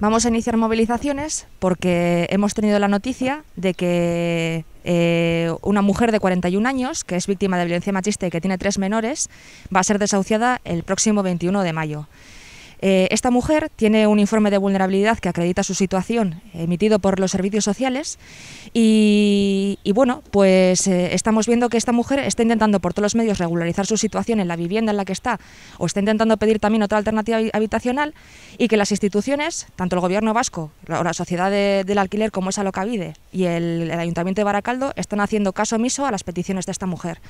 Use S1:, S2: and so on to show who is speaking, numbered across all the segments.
S1: Vamos a iniciar movilizaciones porque hemos tenido la noticia de que eh, una mujer de 41 años, que es víctima de violencia machista y que tiene tres menores, va a ser desahuciada el próximo 21 de mayo. Eh, esta mujer tiene un informe de vulnerabilidad que acredita su situación emitido por los servicios sociales y y bueno, pues eh, estamos viendo que esta mujer está intentando por todos los medios regularizar su situación en la vivienda en la que está o está intentando pedir también otra alternativa habitacional y que las instituciones, tanto el gobierno vasco o la sociedad del alquiler como esa locavide y el, el ayuntamiento de Baracaldo, están haciendo caso omiso a las peticiones de esta mujer.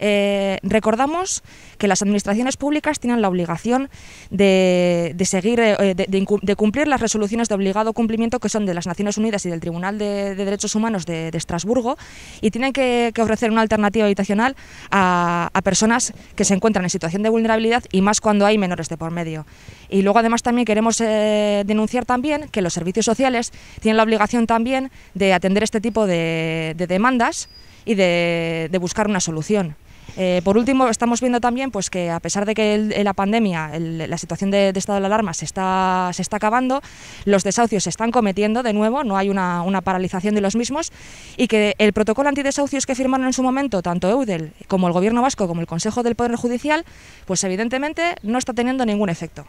S1: Eh, recordamos que las administraciones públicas tienen la obligación de, seguir, eh, de, cumplir las resoluciones de obligado cumplimiento que son de las Naciones Unidas y del Tribunal de, Derechos Humanos de, Estrasburgo y tienen que, ofrecer una alternativa habitacional a, personas que se encuentran en situación de vulnerabilidad y más cuando hay menores de por medio. Y luego además también queremos eh, denunciar también que los servicios sociales tienen la obligación también de atender este tipo de, demandas y de buscar una solución. Eh, por último, estamos viendo también pues, que a pesar de que eh, la pandemia, la situación de, estado de alarma se está, acabando, los desahucios se están cometiendo de nuevo, no hay una, una paralización de los mismos y que el protocolo antidesahucios que firmaron en su momento tanto EUDEL como el Gobierno vasco como el Consejo del Poder Judicial, pues evidentemente no está teniendo ningún efecto.